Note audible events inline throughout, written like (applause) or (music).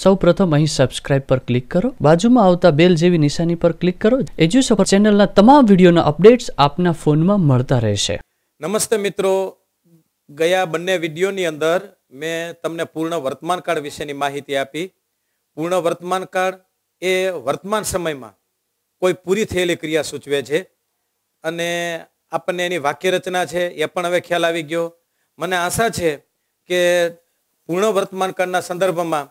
સૌ પ્રથમ અહીં સબસ્ક્રાઇબ પર ક્લિક કરો બાજુમાં આવતા બેલ જેવી નિશાની પર ક્લિક કરો એજ્યુસફર ચેનલના તમામ વિડીયોના અપડેટ્સ આપના ફોનમાં મળતા રહેશે નમસ્તે મિત્રો ગયા બંને વિડીયોની અંદર મેં તમને પૂર્ણ વર્તમાનકાળ વિશેની માહિતી આપી પૂર્ણ વર્તમાનકાળ એ વર્તમાન સમયમાં કોઈ પૂરી થયેલી ક્રિયા સૂચવે છે અને આપણને એની વાક્ય રચના છે એ પણ હવે ખ્યાલ આવી ગયો મને આશા છે કે પૂર્ણ વર્તમાનકાળના સંદર્ભમાં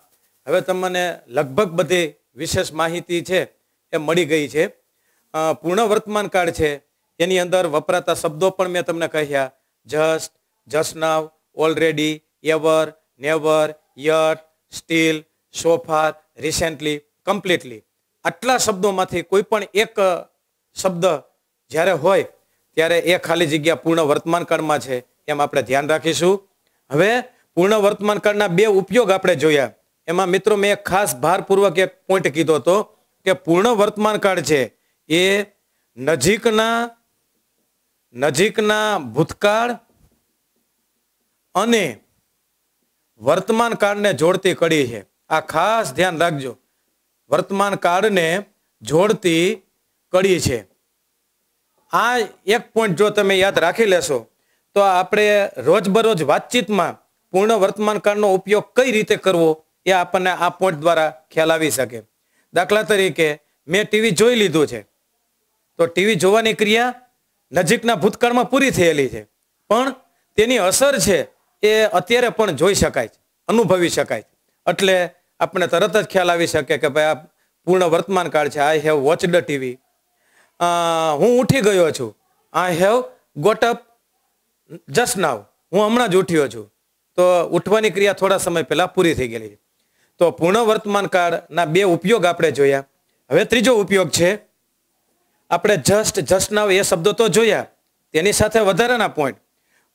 હવે તમને લગભગ બધી વિશેષ માહિતી છે એ મળી ગઈ છે પૂર્ણ વર્તમાન કાળ છે એની અંદર વપરાતા શબ્દો પણ મેં તમને કહ્યા just just now already ever never yet still so far recently completely આટલા શબ્દોમાંથી કોઈ પણ એક શબ્દ જ્યારે હોય ત્યારે એ ખાલી જગ્યા પૂર્ણ વર્તમાન કાળમાં છે એમ આપણે ધ્યાન રાખીશું હવે પૂર્ણ વર્તમાન કાળના બે ઉપયોગ આપણે જોયા એમાં મિત્રો મેં ખાસ ભારપૂર્વક એક પોઈન્ટ કીધો હતો કે પૂર્ણ વર્તમાન કાળ છે એ નજીકના નજીકના ભૂતકાળ અને વર્તમાન કાળને જોડતી કડી છે આ ખાસ ધ્યાન રાખજો વર્તમાન કાળને જોડતી કડી છે આ એક પોઈન્ટ જો તમે યાદ રાખી લેશો તો આપણે રોજબરોજ વાતચીતમાં પૂર્ણ વર્તમાન કાળનો ઉપયોગ કઈ રીતે કરવો એ આપણને આ પોઈન્ટ દ્વારા ખ્યાલ આવી શકે દાખલા તરીકે મેં ટીવી જોઈ લીધું છે તો ટીવી જોવાની ક્રિયા નજીકના ભૂતકાળમાં પૂરી થયેલી છે પણ તેની અસર છે એ અત્યારે પણ જોઈ શકાય છે અનુભવી શકાય છે એટલે આપણે તરત જ ખ્યાલ આવી શકે કે ભાઈ આ પૂર્ણ વર્તમાન કાળ છે I have watched TV હું ઉઠી ગયો છું I have got up just now હું હમણાં જ ઉઠ્યો છું તો ઉઠવાની ક્રિયા થોડા સમય પહેલાં પૂરી થઈ ગયેલી છે તો પૂર્ણ વર્તમાન કાળના બે ઉપયોગ આપણે જોયા હવે ત્રીજો ઉપયોગ છે આપણે જસ્ટ જસ્ટ નાવ એ શબ્દો તો જોયા તેની સાથે વધારાના પોઈન્ટ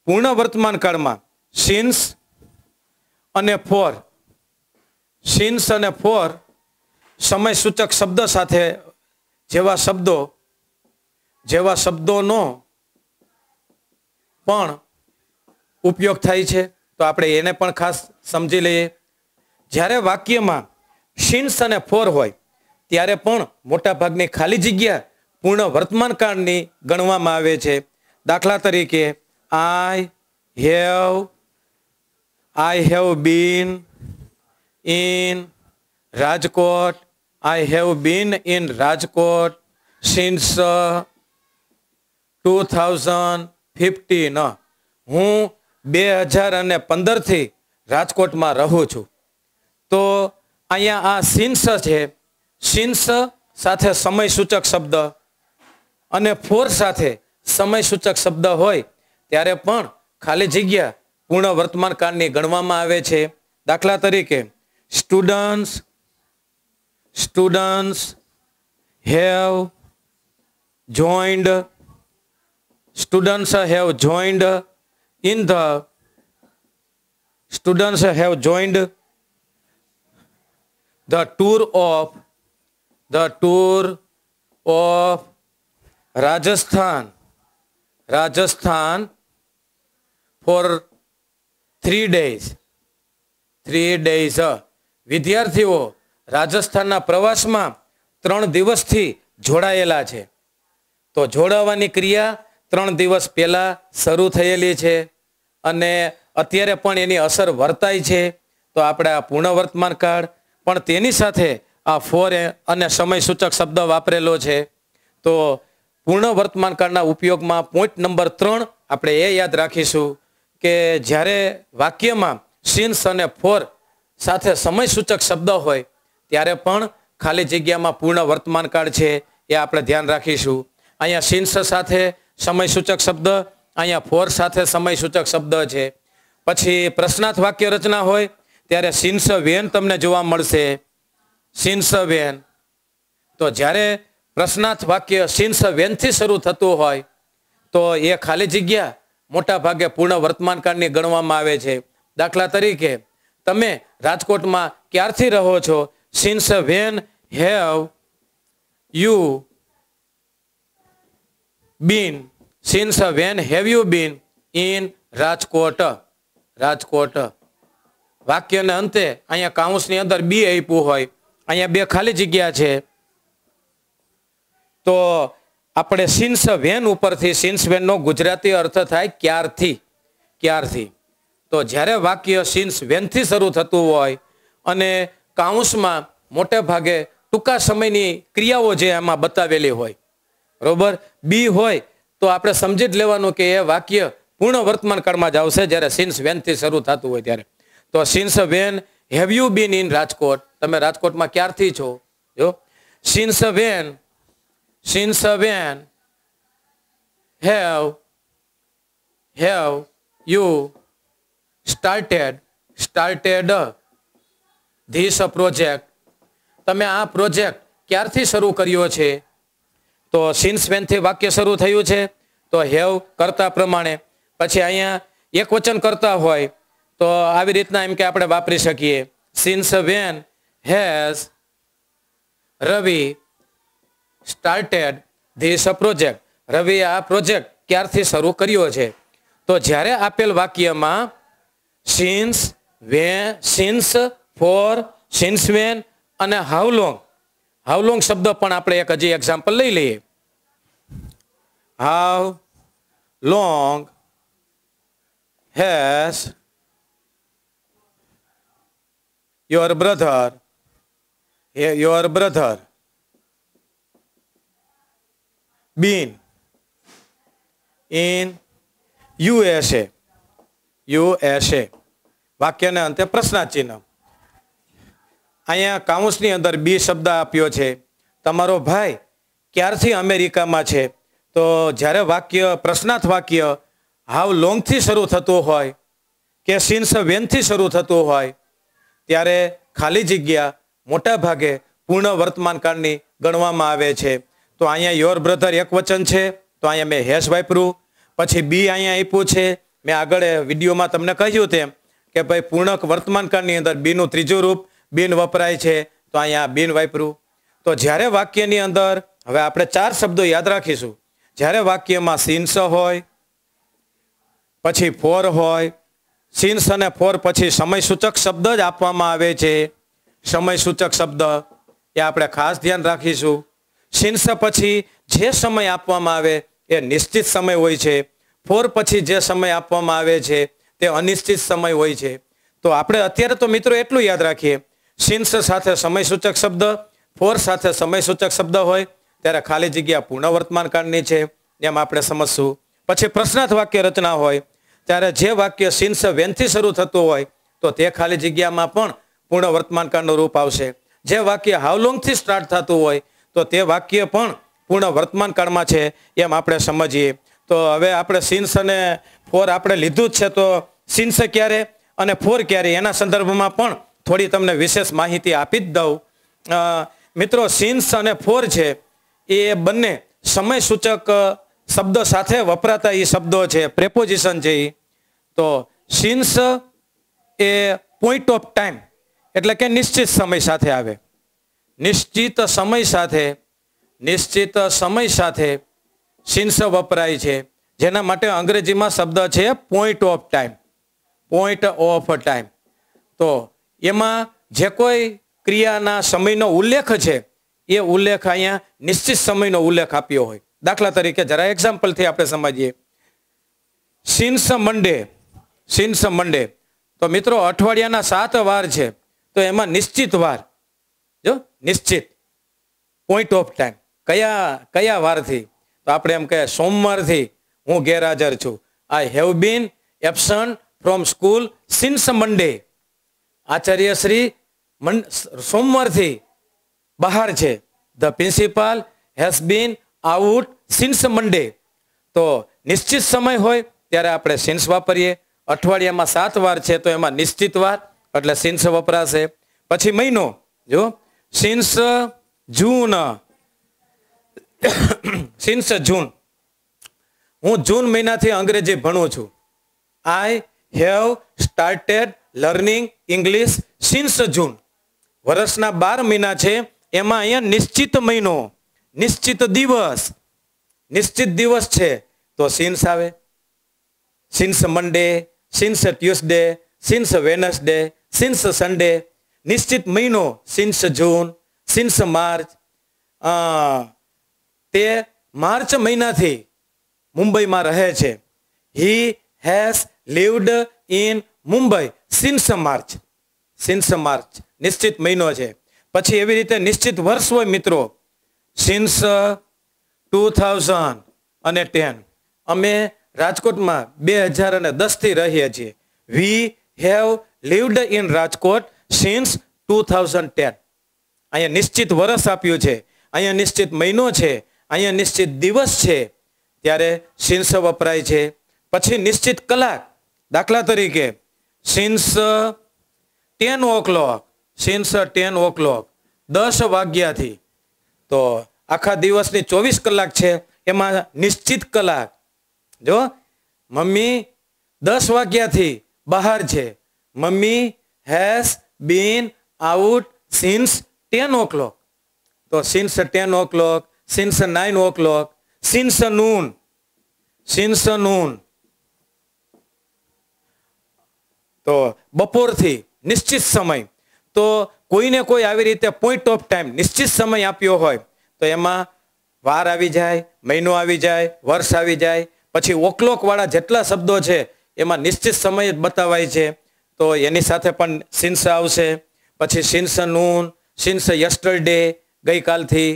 પૂર્ણ વર્તમાન કાળમાં સિન્સ અને ફોર સિન્સ અને ફોર સમય સૂચક શબ્દ સાથે જેવા શબ્દો જેવા શબ્દોનો પણ ઉપયોગ થાય છે તો આપણે એને પણ ખાસ સમજી લઈએ જ્યારે વાક્યમાં શિન્સ અને ફોર હોય ત્યારે પણ મોટાભાગની ખાલી જગ્યા પૂર્ણ વર્તમાન કાળની ગણવામાં આવે છે દાખલા તરીકે I have I have been in Rajkot I have been in Rajkot since two thousand fifteen હું બે હજાર અને પંદરથી રાજકોટમાં રહું છું તો અહીંયા આ સિન્સ છે સિન્સ સાથે સમયસૂચક શબ્દ અને ફોર સાથે સમય સૂચક શબ્દ હોય ત્યારે પણ ખાલી જગ્યા પૂર્ણ વર્તમાન કાળની ગણવામાં આવે છે દાખલા તરીકે students students have joined students have joined in the students have joined the tour of the tour of Rajasthan Rajasthan for three days three days વિદ્યાર્થીઓ રાજસ્થાનના પ્રવાસમાં ત્રણ દિવસથી જોડાયેલા છે તો જોડાવાની ક્રિયા ત્રણ દિવસ પહેલાં શરૂ થયેલી છે અને અત્યારે પણ એની અસર વર્તાય છે તો આપણે આ પૂર્ણ વર્તમાન કાળ પણ તેની સાથે આ ફોરે અને સમય સૂચક શબ્દ વાપરેલો છે તો પૂર્ણ વર્તમાન કાળના ઉપયોગમાં પોઈન્ટ નંબર ત્રણ આપણે એ યાદ રાખીશું કે જ્યારે વાક્યમાં સિન્સ અને ફોર સાથે સમય સૂચક શબ્દ હોય ત્યારે પણ ખાલી જગ્યામાં પૂર્ણ વર્તમાન કાળ છે એ આપણે ધ્યાન રાખીશું અહીંયા સિન્સ સાથે સમય સૂચક શબ્દ અહીંયા ફોર સાથે સમય સૂચક શબ્દ છે પછી પ્રશ્નાર્થ વાક્ય રચના હોય ત્યારે શીંસ વેન તમને જોવા મળશે શીંસ વેન તો જ્યારે પ્રશ્નાર્થ વાક્ય શીંસ વેનથી શરૂ થતું હોય તો એ ખાલી જગ્યા મોટા ભાગે પૂર્ણ વર્તમાનકાળની ગણવામાં આવે છે દાખલા તરીકે તમે રાજકોટમાં ક્યારથી રહો છો since when have you been since when have you been in Rajkot Rajkot વાક્યના અંતે અહીંયા કાઉન્સની અંદર બી આપ્યું હોય અહીંયા બે ખાલી જગ્યા છે તો આપણે સિન્સ વેન ઉપરથી સિન્સ વેનનો ગુજરાતી અર્થ થાય ક્યારથી ક્યારથી તો જ્યારે વાક્ય સિન્સ વેનથી શરૂ થતું હોય અને કાઉન્સમાં મોટે ભાગે ટૂંકા સમયની ક્રિયાઓ જે એમાં બતાવેલી હોય બરોબર બી હોય તો આપણે સમજી જ લેવાનું કે એ વાક્ય પૂર્ણ વર્તમાન કાળમાં જ આવશે જ્યારે સિન્સ વેનથી શરૂ થતું હોય ત્યારે તો since when have you been in Rajkot તમે રાજકોટમાં ક્યારથી છો જો since when since when have have you started started this project તમે આ પ્રોજેક્ટ ક્યારથી શરૂ કર્યો છે તો સિન્સ વેનથી વાક્ય શરૂ થયું છે તો હેવ કરતા પ્રમાણે પછી અહીંયા એક વચન કરતા હોય તો આવી રીતના એમ કે આપણે વાપરી શકીએ since when has Ravi started this a project Ravi આ પ્રોજેક્ટ ક્યારથી શરૂ કર્યો છે તો જ્યારે આપેલ વાક્યમાં since when since for since when અને હાઉલોંગ હાઉલોંગ હાઉ શબ્દ પણ આપણે એક હજી એક્ઝામ્પલ લઈ લઈએ how long has your brother, your brother, been in USA, USA. વાક્યના અંતે પ્રશ્નાચિહ્ન અહીંયા કાઉન્સની અંદર બી શબ્દ આપ્યો છે તમારો ભાઈ ક્યારથી અમેરિકામાં છે તો જ્યારે વાક્ય પ્રશ્નાર્થ વાક્ય હાવ લોંગથી શરૂ થતું હોય કે સિન્સ વેનથી શરૂ થતું હોય ત્યારે ખાલી જગ્યા મોટા ભાગે પૂર્ણ વર્તમાન કાળની ગણવામાં આવે છે તો અહીંયા યોર બ્રધર એક વચન છે તો અહીંયા મેં હેશ વાપર્યું પછી બી અહીંયા આપ્યું છે મેં આગળ વિડીયોમાં તમને કહ્યું તેમ કે ભાઈ પૂર્ણ કાળની અંદર બીનું ત્રીજું રૂપ બિન વપરાય છે તો અહીંયા બિન વાપર્યું તો જ્યારે વાક્યની અંદર હવે આપણે ચાર શબ્દો યાદ રાખીશું જ્યારે વાક્યમાં સિન્સ હોય પછી ફોર હોય સિન્સ અને ફોર પછી સમય સૂચક શબ્દ જ આપવામાં આવે છે સમય સૂચક શબ્દ એ આપણે ખાસ ધ્યાન રાખીશું સિન્સ પછી જે સમય આપવામાં આવે એ નિશ્ચિત સમય હોય છે ફોર પછી જે સમય આપવામાં આવે છે તે અનિશ્ચિત સમય હોય છે તો આપણે અત્યારે તો મિત્રો એટલું યાદ રાખીએ સિન્સ સાથે સમય સૂચક શબ્દ ફોર સાથે સમય સૂચક શબ્દ હોય ત્યારે ખાલી જગ્યા પૂર્ણ વર્તમાન કાળની છે એમ આપણે સમજશું પછી પ્રશ્નાર્થ વાક્ય રચના હોય ત્યારે જે વાક્ય સિન્સ વેનથી શરૂ થતું હોય તો તે ખાલી જગ્યામાં પણ પૂર્ણ વર્તમાનકાળનું રૂપ આવશે જે વાક્ય હાવલોંગથી સ્ટાર્ટ થતું હોય તો તે વાક્ય પણ પૂર્ણ વર્તમાનકાળમાં છે એમ આપણે સમજીએ તો હવે આપણે સિન્સ અને ફોર આપણે લીધું જ છે તો સિન્સ ક્યારે અને ફોર ક્યારે એના સંદર્ભમાં પણ થોડી તમને વિશેષ માહિતી આપી જ દઉં મિત્રો સિન્સ અને ફોર છે એ બંને સમય સૂચક શબ્દ સાથે વપરાતા એ શબ્દો છે પ્રેપોઝિશન છે એ તો since a point of time એટલે કે નિશ્ચિત સમય સાથે આવે નિશ્ચિત સમય સાથે નિશ્ચિત સમય સાથે સિન્સ વપરાય છે જેના માટે અંગ્રેજીમાં શબ્દ છે point of time point of time તો એમાં જે કોઈ ક્રિયાના સમયનો ઉલ્લેખ છે એ ઉલ્લેખ અહીંયા નિશ્ચિત સમયનો ઉલ્લેખ આપ્યો હોય દાખલા તરીકે જરા એક્ઝામ્પલથી આપણે સમજીએ સિન્સ મંડે સિન્સ મંડે તો મિત્રો અઠવાડિયાના સાત વાર છે તો એમાં નિશ્ચિત વાર જો નિશ્ચિત પોઈન્ટ ઓફ ટાઈમ કયા કયા વારથી તો આપણે એમ કહે સોમવારથી હું ગેરહાજર છું I have been absent from school since Monday આચાર્ય આચાર્યશ્રી સોમવારથી બહાર છે the principal has been out since Monday તો નિશ્ચિત સમય હોય ત્યારે આપણે સિન્સ વાપરીએ અઠવાડિયામાં સાત વાર છે તો એમાં નિશ્ચિત વાર એટલે સિન્સ વપરાશે પછી મહિનો જો સિન્સ જૂન સિન્સ (coughs) જૂન હું જૂન મહિનાથી અંગ્રેજી ભણું છું I have started learning English since June વર્ષના બાર મહિના છે એમાં અહીંયા નિશ્ચિત મહિનો નિશ્ચિત દિવસ નિશ્ચિત દિવસ છે તો સિન્સ આવે since Monday since Tuesday since Wednesday since Sunday નિશ્ચિત મહિનો સિન્સ જૂન સિન્સ માર્ચ તે માર્ચ મહિનાથી મુંબઈમાં રહે છે he has lived in Mumbai since March since March નિશ્ચિત મહિનો છે પછી એવી રીતે નિશ્ચિત વર્ષ હોય મિત્રો સિન્સ ટુ થાઉઝન્ડ અને ટેન અમે રાજકોટમાં બે હજાર અને દસથી રહીએ છીએ we have lived in Rajkot since two thousand ten અહીંયા નિશ્ચિત વર્ષ આપ્યું છે અહીંયા નિશ્ચિત મહિનો છે અહીંયા નિશ્ચિત દિવસ છે ત્યારે સિન્સ વપરાય છે પછી નિશ્ચિત કલાક દાખલા તરીકે since ten o'clock since ten o'clock દસ વાગ્યાથી તો આખા દિવસની ચોવીસ કલાક છે એમાં નિશ્ચિત કલાક જો મમ્મી દસ વાગ્યાથી બહાર છે mummy has been out since ten o'clock તો since ten o'clock since nine o'clock since noon since noon તો બપોરથી નિશ્ચિત સમય તો કોઈને કોઈ આવી રીતે પોઈન્ટ ઓફ ટાઈમ નિશ્ચિત સમય આપ્યો હોય તો એમાં વાર આવી જાય મહિનો આવી જાય વર્ષ આવી જાય પછી ઓકલોકવાળા જેટલા શબ્દો છે એમાં નિશ્ચિત સમય બતાવાય છે તો એની સાથે પણ સિન્સ આવશે પછી સિન્સ નૂન સિન્સ ડે ગઈકાલથી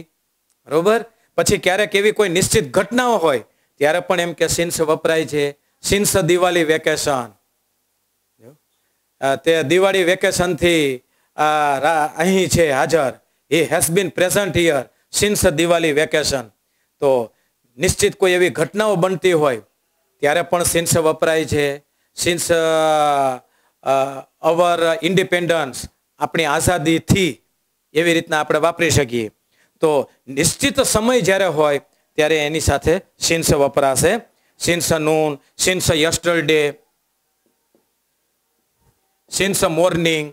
બરોબર પછી ક્યારેક એવી કોઈ નિશ્ચિત ઘટનાઓ હોય ત્યારે પણ એમ કે સિન્સ વપરાય છે સિન્સ દિવાળી વેકેશન તે દિવાળી વેકેશનથી અહીં છે હાજર he has been present here since Diwali vacation તો નિશ્ચિત કોઈ એવી ઘટનાઓ બનતી હોય ત્યારે પણ સિન્સ વપરાય છે સિન્સ અવર ઇન્ડિપેન્ડન્સ આપણી આઝાદીથી એવી રીતના આપણે વાપરી શકીએ તો નિશ્ચિત સમય જ્યારે હોય ત્યારે એની સાથે સિન્સ વપરાશે since noon since yesterday since morning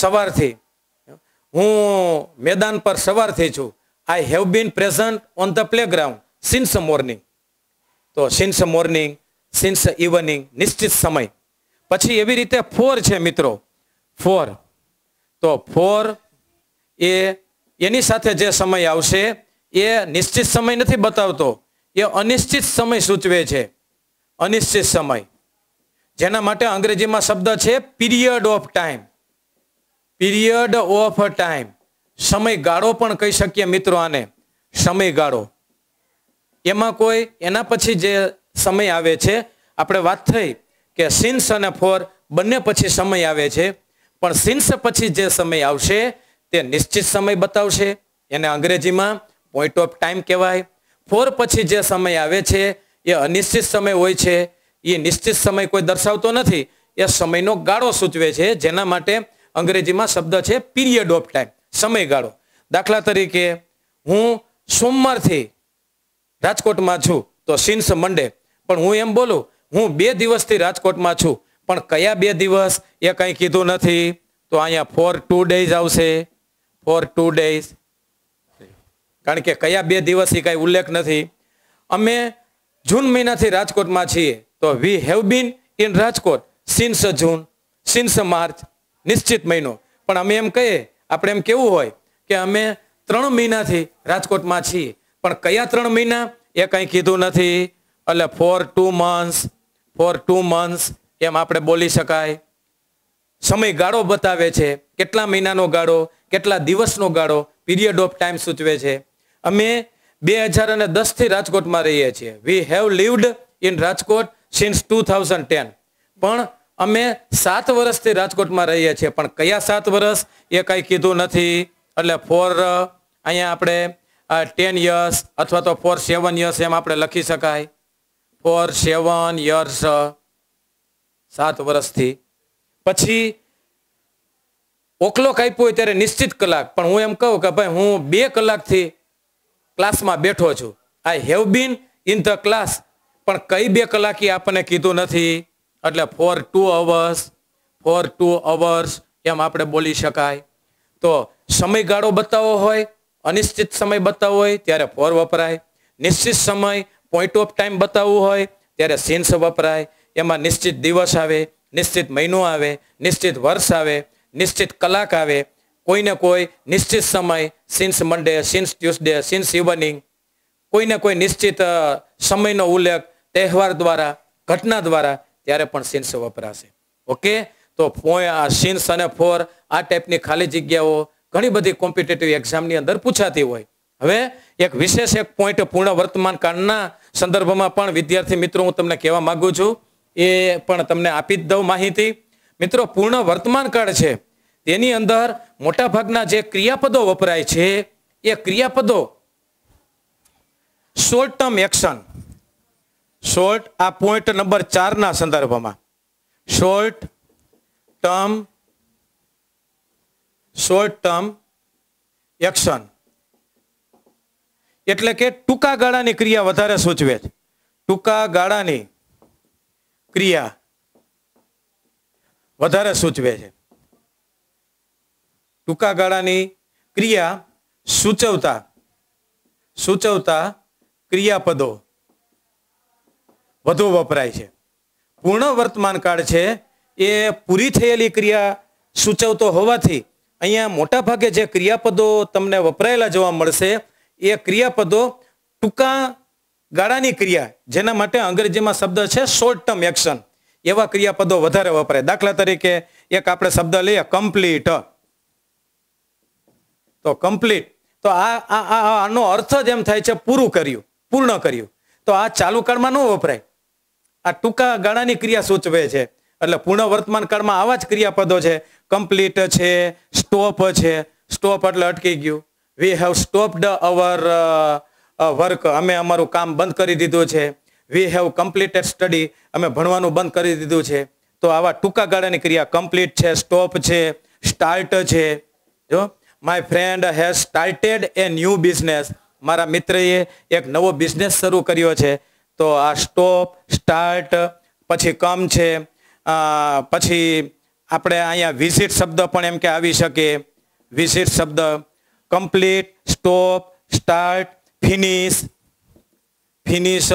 સવારથી હું મેદાન પર સવારથી છું I have been present on the playground since morning. તો સિન્સ મોર્નિંગ સિન્સ ઇવનિંગ નિશ્ચિત સમય પછી એવી રીતે ફોર છે મિત્રો ફોર તો ફોર એ એની સાથે જે સમય આવશે એ નિશ્ચિત સમય નથી બતાવતો એ અનિશ્ચિત સમય સૂચવે છે અનિશ્ચિત સમય જેના માટે અંગ્રેજીમાં શબ્દ છે period of time period of time સમયગાળો પણ કહી શકીએ મિત્રો આને સમયગાળો એમાં કોઈ એના પછી જે સમય આવે છે આપણે વાત થઈ કે સિન્સ અને ફોર બંને પછી સમય આવે છે પણ સિન્સ પછી જે સમય આવશે તે નિશ્ચિત સમય બતાવશે એને અંગ્રેજીમાં પોઈન્ટ ઓફ ટાઈમ કહેવાય ફોર પછી જે સમય આવે છે એ અનિશ્ચિત સમય હોય છે એ નિશ્ચિત સમય કોઈ દર્શાવતો નથી એ સમયનો ગાળો સૂચવે છે જેના માટે અંગ્રેજીમાં શબ્દ છે પીરિયડ ઓફ ટાઈમ સમયગાળો દાખલા તરીકે હું સોમવારથી રાજકોટમાં છું તો સિન્સ મંડે પણ હું એમ બોલું હું બે દિવસથી રાજકોટમાં છું પણ કયા બે દિવસ એ કંઈ કીધું નથી તો અહીંયા ફોર ટુ ડેઝ આવશે ફોર ટુ ડેઝ કારણ કે કયા બે દિવસ એ કાંઈ ઉલ્લેખ નથી અમે જૂન મહિનાથી રાજકોટમાં છીએ તો we have been in Rajkot since June since March નિશ્ચિત મહિનો પણ અમે એમ કહીએ આપણે એમ કેવું હોય કે અમે ત્રણ મહિનાથી રાજકોટમાં છીએ પણ કયા ત્રણ મહિના એ કંઈ કીધું નથી એટલે for two months for two months એમ આપણે બોલી શકાય સમય ગાળો બતાવે છે કેટલા મહિનાનો ગાળો કેટલા દિવસનો ગાળો પીરિયડ ઓફ ટાઈમ સૂચવે છે અમે બે હજાર અને દસથી રાજકોટમાં રહીએ છીએ we have lived in Rajkot since two thousand ten પણ અમે સાત વર્ષથી રાજકોટમાં રહીએ છીએ પણ કયા સાત વર્ષ એ કાંઈ કીધું નથી એટલે ફોર અહીંયા આપણે ટેન યર્સ અથવા તો ફોર સેવન યર્સ એમ આપણે લખી શકાય ફોર સેવન યર્સ સાત વર્ષથી પછી ઓકલો કાપ્યો હોય ત્યારે નિશ્ચિત કલાક પણ હું એમ કહું કે ભાઈ હું બે કલાકથી ક્લાસમાં બેઠો છું I have been in the class પણ કઈ બે કલાકી આપણને કીધું નથી એટલે for two hours for two hours એમ આપણે બોલી શકાય તો સમયગાળો બતાવવો હોય અનિશ્ચિત સમય બતાવવો હોય ત્યારે ફોર વપરાય નિશ્ચિત સમય પોઈન્ટ ઓફ ટાઈમ બતાવવું હોય ત્યારે સિન્સ વપરાય એમાં નિશ્ચિત દિવસ આવે નિશ્ચિત મહિનો આવે નિશ્ચિત વર્ષ આવે નિશ્ચિત કલાક આવે કોઈને કોઈ નિશ્ચિત સમય since Monday since Tuesday since evening કોઈને કોઈ નિશ્ચિત સમયનો ઉલ્લેખ તહેવાર દ્વારા ઘટના દ્વારા ત્યારે પણ સિન્સ વપરાશે ઓકે તો સિન્સ અને ફોર આ ટાઈપની ખાલી જગ્યાઓ ઘણી બધી કોમ્પિટેટિવ એક્ઝામની અંદર પૂછાતી હોય હવે એક વિશેષ એક પોઈન્ટ પૂર્ણ વર્તમાન કાળના સંદર્ભમાં પણ વિદ્યાર્થી મિત્રો હું તમને કહેવા માંગુ છું એ પણ તમને આપી જ દઉં માહિતી મિત્રો પૂર્ણ વર્તમાન કાળ છે તેની અંદર મોટાભાગના જે ક્રિયાપદો વપરાય છે એ ક્રિયાપદો શોર્ટ ટર્મ એક્શન શોર્ટ આ પોઈન્ટ નંબર ચારના સંદર્ભમાં short term short term action એટલે કે ટૂંકા ગાળાની ક્રિયા વધારે સૂચવે છે ટૂંકા ગાળાની ક્રિયા વધારે સૂચવે છે ટૂંકા ગાળાની ક્રિયા સૂચવતા સૂચવતા ક્રિયાપદો વધુ વપરાય છે પૂર્ણ વર્તમાન કાળ છે એ પૂરી થયેલી ક્રિયા સૂચવતો હોવાથી અહીંયા મોટા ભાગે જે ક્રિયાપદો તમને વપરાયેલા જોવા મળશે એ ક્રિયાપદો ટૂંકા ગાળાની ક્રિયા જેના માટે અંગ્રેજીમાં શબ્દ છે શોર્ટ ટર્મ એક્શન એવા ક્રિયાપદો વધારે વપરાય દાખલા તરીકે એક આપણે શબ્દ લઈએ કમ્પ્લીટ તો કમ્પ્લીટ તો આ આનો અર્થ જ એમ થાય છે પૂરું કર્યું પૂર્ણ કર્યું તો આ ચાલુ કાળમાં ન વપરાય આ ટૂંકા ગાળાની ક્રિયા સૂચવે છે એટલે પૂર્ણ વર્તમાન કાળમાં આવા જ ક્રિયાપદો છે કમ્પ્લીટ છે સ્ટોપ છે સ્ટોપ એટલે અટકી ગયું we have stopped our work અમે અમારું કામ બંધ કરી દીધું છે વી હેવ કમ્પ્લીટેડ સ્ટડી અમે ભણવાનું બંધ કરી દીધું છે તો આવા ટૂંકા ગાળાની ક્રિયા કમ્પ્લીટ છે સ્ટોપ છે સ્ટાર્ટ છે જો my friend has started a new business મારા મિત્રએ એક નવો બિઝનેસ શરૂ કર્યો છે તો આ સ્ટોપ સ્ટાર્ટ પછી કમ છે પછી આપણે અહીંયા વિઝિટ શબ્દ પણ એમ કે આવી શકે વિઝિટ શબ્દ complete stop start finish finish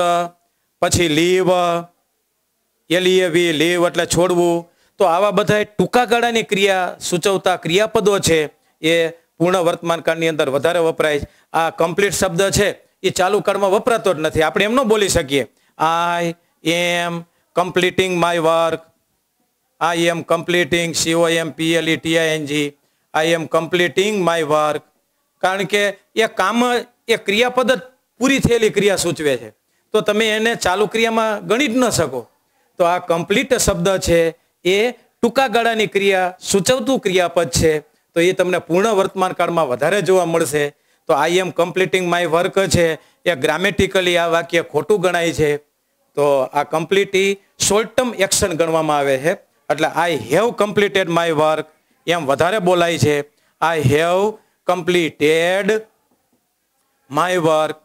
પછી લીવ એલિયવી લીવ એટલે છોડવું તો આવા બધા ટૂંકા ગાળાની ક્રિયા સૂચવતા ક્રિયાપદો છે એ પૂર્ણ વર્તમાન કાળની અંદર વધારે વપરાય આ કમ્પ્લીટ શબ્દ છે એ ચાલુ કાળમાં વપરાતો જ નથી આપણે એમ ન બોલી શકીએ I am completing my work I am completing C O M P L E T I N G I am completing my work કારણ કે એ કામ એ ક્રિયાપદ જ પૂરી થયેલી ક્રિયા સૂચવે છે તો તમે એને ચાલુ ક્રિયામાં ગણી જ ન શકો તો આ કમ્પ્લીટ શબ્દ છે એ ટૂંકા ગાળાની ક્રિયા સૂચવતું ક્રિયાપદ છે તો એ તમને પૂર્ણ વર્તમાન કાળમાં વધારે જોવા મળશે તો I am completing my work છે એ ગ્રામેટિકલી આ વાક્ય ખોટું ગણાય છે તો આ કમ્પ્લીટ શોર્ટ ટર્મ એક્શન ગણવામાં આવે છે એટલે I have completed my work એમ વધારે બોલાય છે I have completed my work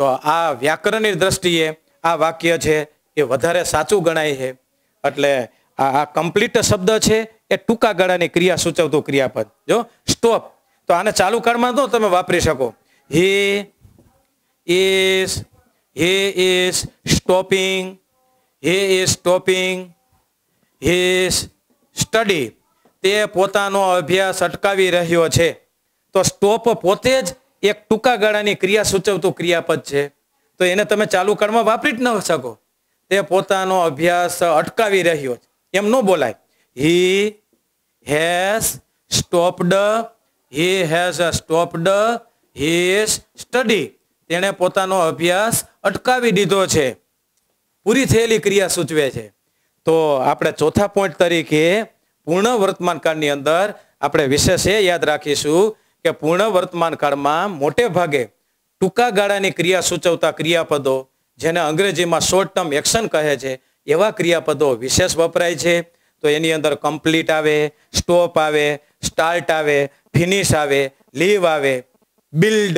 તો આ વ્યાકરણની દ્રષ્ટિએ આ વાક્ય છે એ વધારે સાચું ગણાય છે એટલે આ કમ્પ્લીટ શબ્દ છે એ ટૂંકા ગાળાની ક્રિયા સૂચવતું ક્રિયાપદ જો સ્ટોપ તો આને ચાલુ કાળમાં તો તમે વાપરી શકો he is he is stopping he is stopping his study તે પોતાનો અભ્યાસ અટકાવી રહ્યો છે તો સ્ટોપ પોતે જ એક ટૂંકા ગાળાની ક્રિયા સૂચવતું ક્રિયાપદ છે તો એને તમે ચાલુ કાળમાં વાપરી જ ન શકો તે પોતાનો અભ્યાસ અટકાવી રહ્યો છે એમ ન બોલાય he has stopped he has stopped his study તેણે પોતાનો અભ્યાસ અટકાવી દીધો છે પૂરી થયેલી ક્રિયા સૂચવે છે તો આપણે ચોથા પોઈન્ટ તરીકે પૂર્ણ વર્તમાન કાળની અંદર આપણે વિશેષ એ યાદ રાખીશું કે પૂર્ણ વર્તમાન કાળમાં મોટે ભાગે ટૂંકા ગાળાની ક્રિયા સૂચવતા ક્રિયાપદો જેને અંગ્રેજીમાં શોર્ટ ટર્મ એક્શન કહે છે એવા ક્રિયાપદો વિશેષ વપરાય છે તો એની અંદર કમ્પ્લીટ આવે સ્ટોપ આવે સ્ટાર્ટ આવે ફિનિશ આવે લીવ આવે બિલ્ડ